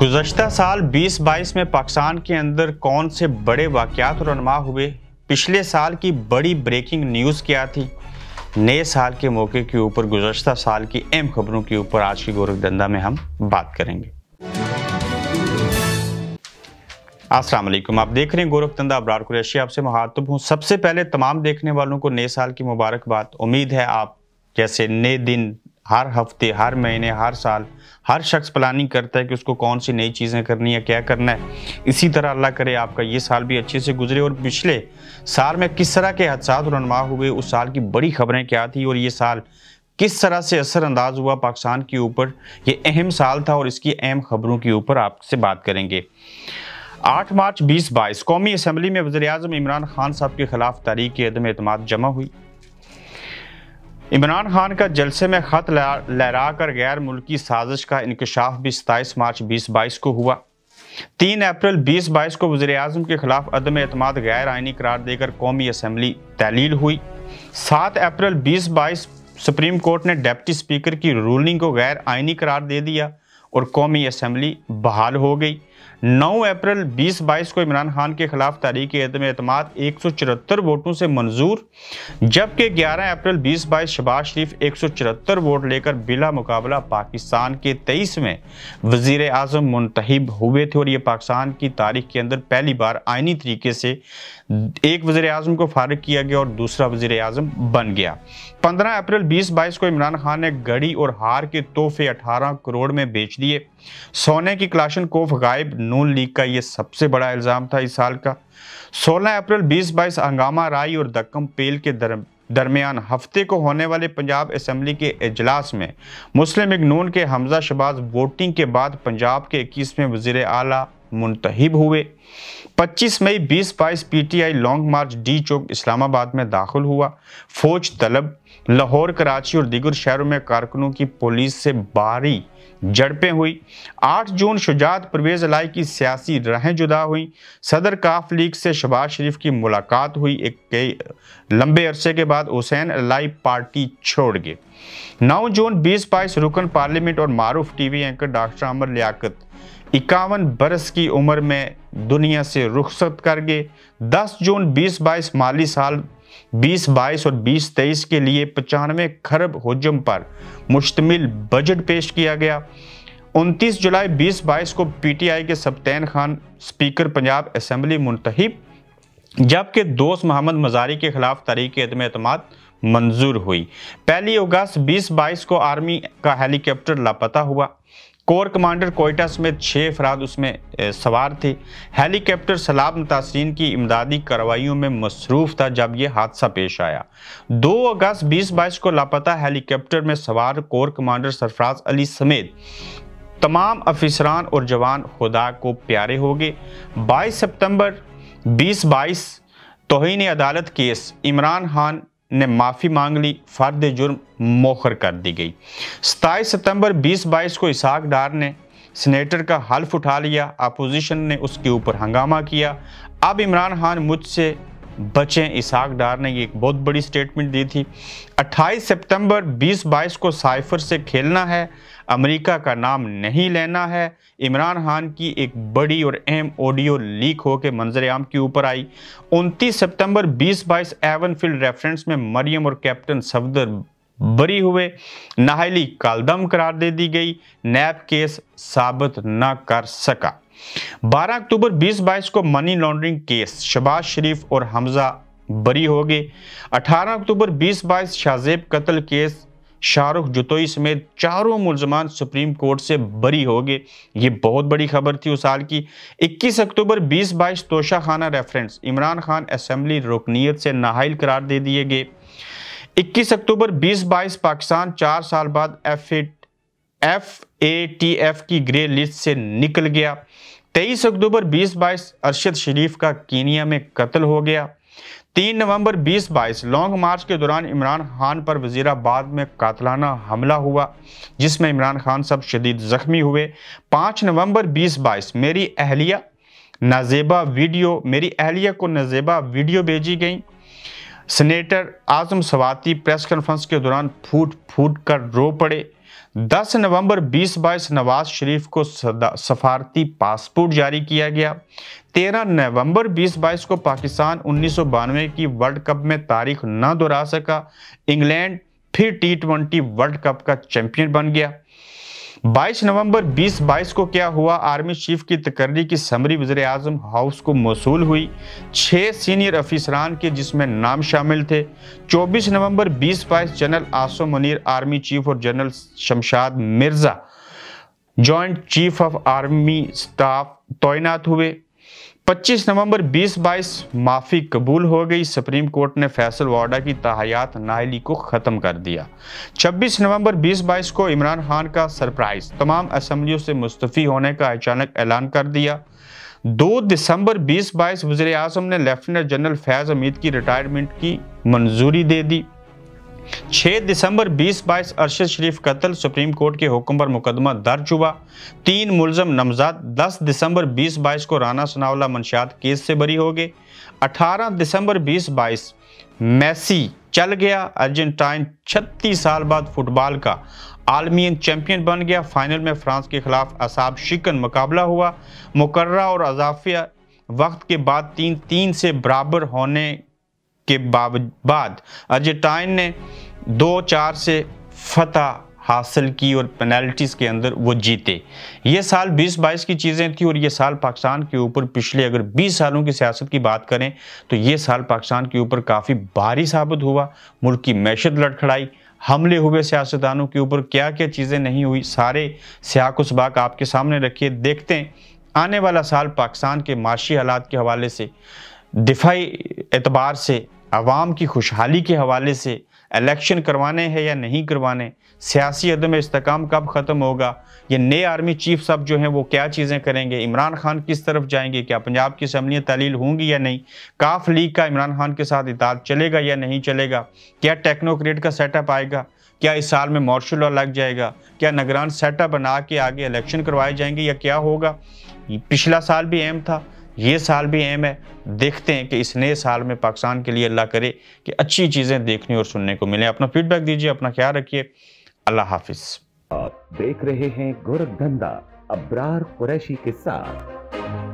गुजशत साल 2022 में पाकिस्तान के अंदर कौन से बड़े वाक़ात रनमा हुए पिछले साल की बड़ी ब्रेकिंग न्यूज़ क्या थी नए साल के मौके के ऊपर गुजशत साल की अहम खबरों के ऊपर आज की गोरखधंधा में हम बात करेंगे असल आप देख रहे हैं गोरखतंदा अबरार कुरैशी आपसे महातुब हूँ सबसे पहले तमाम देखने वालों को नए साल की मुबारकबाद उम्मीद है आप जैसे नए दिन हर हफ्ते हर महीने हर साल हर शख्स प्लानिंग करता है कि उसको कौन सी नई चीज़ें करनी है क्या करना है इसी तरह अल्लाह करे आपका ये साल भी अच्छे से गुजरे और पिछले साल में किस तरह के हादसा रनमा हुए उस साल की बड़ी खबरें क्या थी और ये साल किस तरह से असरअंदाज हुआ पाकिस्तान के ऊपर ये अहम साल था और इसकी अहम खबरों के ऊपर आपसे बात करेंगे आठ मार्च बीस बाईस कौमी असम्बली में वजे अजम इमरान खान साहब के खिलाफ तारीख अदम अतम जमा हुई इमरान खान का जलसे में खत लहरा कर गैर मुल्की साजिश का इंकशाफ भी सताईस मार्च बीस बाईस को हुआ तीन अप्रैल बीस बाईस को वजे अजम के खिलाफ अदम अतमाद गैर आइनी करार देकर कौमी असम्बली तहलील हुई सात अप्रैल बीस बाईस सुप्रीम कोर्ट ने डेप्टी स्पीकर की रूलिंग को गैर आइनी करार दे दिया और कौमी असम्बली बहाल हो गई 9 अप्रैल 2022 को इमरान खान के खिलाफ तारीख अदम एक सौ चौहत्तर वोटों से मंजूर जबकि 11 अप्रैल 2022 शबाज शरीफ एक सौ चौहत्तर वोट लेकर बिला मुकाबला पाकिस्तान के तेईसवें वजीर आजम मुंतब हुए थे और ये पाकिस्तान की तारीख के अंदर पहली बार आइनी तरीके से एक वजीर आजम को फारग किया गया और दूसरा वजीर आजम बन गया पंद्रह अप्रैल बीस बाईस को इमरान खान ने गड़ी और हार के तोहफे अठारह करोड़ में बेच दिए सोने की क्लाशन कोफ गायब गायब नून लीग का ये सबसे बड़ा इल्ज़ाम था इस साल का 16 अप्रैल 2022 हंगामा राय और दक्कम पेल के दर, दरमियान हफ्ते को होने वाले पंजाब असम्बली के अजलास में मुस्लिम इग्नून के हमजा शबाज वोटिंग के बाद पंजाब के इक्कीसवें वजीर अली मुंतब हुए 25 मई 2022 बाईस PTI long march D Chowk Islamabad में दाखिल हुआ फौज तलब लाहौर कराची और दीगर शहरों में कारकुनों की पुलिस से बारी झड़पें हुई 8 जून शुजात परवेज अलाई की सियासी राहें जुदा हुई सदर काफ लीग से शबाज शरीफ की मुलाकात हुई एक कई लंबे अरसे के बाद हुसैन अलाई पार्टी छोड़ गए 9 जून बीस बाईस रुकन पार्लियामेंट और मारूफ TV anchor doctor Aamir Liaquat इक्यावन बरस की उम्र में दुनिया से रुखसत कर गए 10 जून 2022 माली साल 2022 और 2023 के लिए पचानवे खरब हजम पर मुश्तमिल बजट पेश किया गया 29 जुलाई 2022 को पीटीआई के सप्तैन खान स्पीकर पंजाब असम्बली मुंतब जबकि दोस्त मोहम्मद मजारी के खिलाफ तहरीक अदम अतमाद मंजूर हुई पहली अगस्त 2022 को आर्मी का हेलीकॉप्टर लापता हुआ कोर कमांडर कोयटा समेत छः अफराद उसमें सवार थे हेलीकॉप्टर सलाब मुतासरीन की इमदादी कार्रवाइयों में मसरूफ था जब यह हादसा पेश आया 2 अगस्त 2022 को लापता हेलीकॉप्टर में सवार कोर कमांडर सरफराज अली समेत तमाम अफसरान और जवान खुदा को प्यारे हो गए बाईस सितम्बर बीस बाईस तोहनी अदालत केस इमरान खान ने माफ़ी मांग ली फ़र्द जुर्म मोखर कर दी गई सताईस सितंबर 2022 को इसहाक डार ने सीनेटर का हल्फ उठा लिया अपोजिशन ने उसके ऊपर हंगामा किया अब इमरान खान मुझसे बचें इसहाक डार ने एक बहुत बड़ी स्टेटमेंट दी थी 28 सितंबर 2022 को साइफर से खेलना है अमेरिका का नाम नहीं लेना है इमरान खान की एक बड़ी और अहम ऑडियो लीक होकर मंजर आम के ऊपर आई 29 सितंबर 2022 एवन फील्ड रेफरेंस में मरियम और कैप्टन सफदर बरी हुए नाहली कालदम करार दे दी गई नैब केस साबित न कर सका 12 अक्टूबर 2022 को money laundering case Shahbaz Sharif और हमजा बरी हो गए 18 अक्टूबर 2022 शाहजेब कत्ल केस शाहरुख जुतोई समेत चारों मुलजमान सुप्रीम कोर्ट से बरी हो गए ये बहुत बड़ी खबर थी उस साल की 21 अक्टूबर 2022 Toshakhana reference Imran Khan assembly रुकनीत से नाहल करार दे दिए गए 21 अक्टूबर 2022 पाकिस्तान चार साल बाद F F A T F की ग्रे लिस्ट से निकल गया 23 अक्टूबर 2022 अरशद शरीफ का कीनिया में कत्ल हो गया 3 नवंबर 2022 लॉन्ग मार्च के दौरान इमरान खान पर वजीराबाद में कातलाना हमला हुआ जिसमें इमरान खान सब शदीद जख्मी हुए 5 नवंबर 2022 मेरी अहलिया नज़ेबा वीडियो मेरी अहलिया को नजेबा वीडियो भेजी गई senator Azam Swati press conference के दौरान फूट फूट कर रो पड़े 10 नवंबर 2022 नवाज शरीफ को सफारती पासपोर्ट जारी किया गया 13 नवंबर 2022 को पाकिस्तान उन्नीस की वर्ल्ड कप में तारीख न दोहरा सका इंग्लैंड फिर टी ट्वेंटी वर्ल्ड कप का चैंपियन बन गया 22 नवंबर 2022 को क्या हुआ आर्मी चीफ की तकर्री की समरी वजर अजम हाउस को मौसू हुई छह सीनियर अफिसरान के जिसमें नाम शामिल थे 24 नवंबर 2022 general Asim Munir army chief और general Shamshad Mirza joint chief of army staff तैनात हुए 25 नवंबर 2022 माफ़ी कबूल हो गई सुप्रीम कोर्ट ने फैसल वाडा की तहयात नाइली को ख़त्म कर दिया 26 नवंबर 2022 को इमरान खान का सरप्राइज़ तमाम असम्बलियों से मुस्तफ़ी होने का अचानक ऐलान कर दिया 2 दिसंबर 2022 वजे अजम ने लेफ्टिनेंट जनरल फैज़ हमीद की रिटायरमेंट की मंजूरी दे दी 6 दिसंबर 2022 अरशद शरीफ कत्ल सुप्रीम कोर्ट के हुक्म पर मुकदमा दर्ज हुआ तीन मुलजम नमजाद 10 दिसंबर 2022 को राना सनावला मंशियात केस से बरी हो गए 18 दिसंबर 2022 मैसी चल गया अर्जेंटाइन 36 साल बाद फुटबॉल का आलमियन चैंपियन बन गया फाइनल में फ्रांस के खिलाफ असाब शिकन मुकाबला हुआ मुकर्रा और अजाफिया वक्त के बाद तीन तीन से बराबर होने के बाद अर्जेंटाइन ने दो चार से फतह हासिल की और पेनल्टीज़ के अंदर वो जीते ये साल 20-22 की चीज़ें थी और ये साल पाकिस्तान के ऊपर पिछले अगर 20 सालों की सियासत की बात करें तो ये साल पाकिस्तान के ऊपर काफ़ी भारी साबित हुआ मुल्क की मैशत लड़खड़ाई हमले हुए सियासतदानों के ऊपर क्या क्या चीज़ें नहीं हुई सारे सियाक सबाक आपके सामने रखिए देखते हैं आने वाला साल पाकिस्तान के माशी हालात के हवाले से दिफाई एतबार से आवाम की खुशहाली के हवाले से इलेक्शन करवाने हैं या नहीं करवाने सियासी अदम इसकाम कब ख़त्म होगा ये नए आर्मी चीफ साहब जो हैं वो क्या चीज़ें करेंगे इमरान खान किस तरफ जाएंगे क्या पंजाब की असम्बलियाँ तलील होंगी या नहीं काफ लीग का इमरान खान के साथ इताद चलेगा या नहीं चलेगा क्या टेक्नोक्रेट का सेटअप आएगा क्या इस साल में मार्शल लॉ लग जाएगा क्या नगरान सेटअप बना के आगे इलेक्शन करवाए जाएंगे या क्या होगा पिछला साल भी अहम था ये साल भी अहम है देखते हैं कि इस नए साल में पाकिस्तान के लिए अल्लाह करे कि अच्छी चीज़ें देखने और सुनने को मिले अपना फीडबैक दीजिए अपना ख्याल रखिए अल्लाह हाफिज आप देख रहे हैं गोरखधंधा अब्रार कुरैशी के साथ